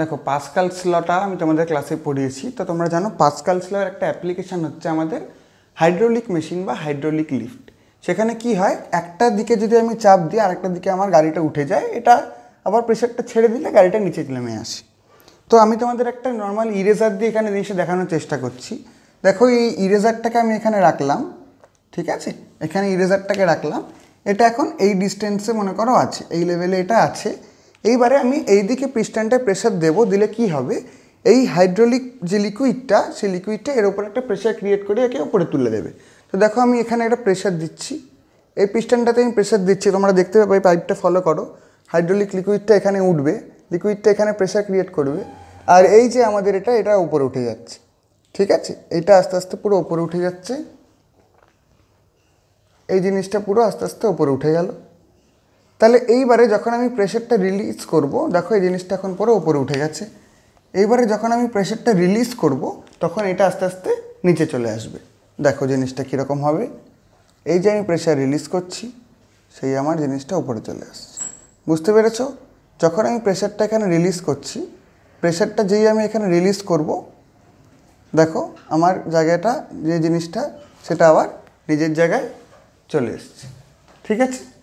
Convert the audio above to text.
দেখো পাসকাল স্লটা আমি তোমাদের ক্লাসে পড়িয়েছি তো তোমরা জানো পাসকাল স্লোর একটা অ্যাপ্লিকেশান হচ্ছে আমাদের হাইড্রোলিক মেশিন বা হাইড্রোলিক লিফট সেখানে কি হয় একটা দিকে যদি আমি চাপ দিই আরেকটা দিকে আমার গাড়িটা উঠে যায় এটা আবার প্রেশারটা ছেড়ে দিলে গাড়িটা নিচে নেমে আসে তো আমি তোমাদের একটা নর্মাল ইরেজার দিয়ে এখানে জিনিসটা দেখানোর চেষ্টা করছি দেখো এই ইরেজারটাকে আমি এখানে রাখলাম ঠিক আছে এখানে ইরেজারটাকে রাখলাম এটা এখন এই ডিস্টেন্সে মনে করো আছে এই লেভেলে এটা আছে এইবারে আমি এই দিকে পিস্টানটায় প্রেশার দেব দিলে কি হবে এই হাইড্রোলিক যে লিকুইডটা সেই লিকুইডটা এর ওপর একটা প্রেশার ক্রিয়েট করে একে ওপরে তুলে দেবে তো দেখো আমি এখানে একটা প্রেশার দিচ্ছি এই পিস্টানটাতে আমি প্রেশার দিচ্ছি তোমরা দেখতে পাবে পাইপটা ফলো করো হাইড্রোলিক লিকুইডটা এখানে উঠবে লিকুইডটা এখানে প্রেশার ক্রিয়েট করবে আর এই যে আমাদের এটা এটা উপরে উঠে যাচ্ছে ঠিক আছে এটা আস্তে আস্তে পুরো ওপরে উঠে যাচ্ছে এই জিনিসটা পুরো আস্তে আস্তে ওপরে উঠে গেল তাহলে এইবারে যখন আমি প্রেশারটা রিলিজ করব দেখো এই জিনিসটা এখন পরে ওপরে উঠে গেছে এইবারে যখন আমি প্রেশারটা রিলিজ করব তখন এটা আস্তে আস্তে নিচে চলে আসবে দেখো জিনিসটা কীরকম হবে এই যে আমি প্রেশার রিলিজ করছি সেই আমার জিনিসটা উপরে চলে আসছে বুঝতে পেরেছ যখন আমি প্রেশারটা এখানে রিলিজ করছি প্রেশারটা যেই আমি এখানে রিলিজ করব দেখো আমার জায়গাটা যে জিনিসটা সেটা আবার নিজের জায়গায় চলে এসছে ঠিক আছে